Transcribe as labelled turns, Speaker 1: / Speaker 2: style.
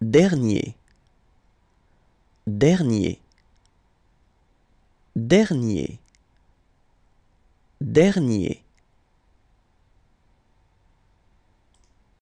Speaker 1: dernier, dernier, dernier, dernier.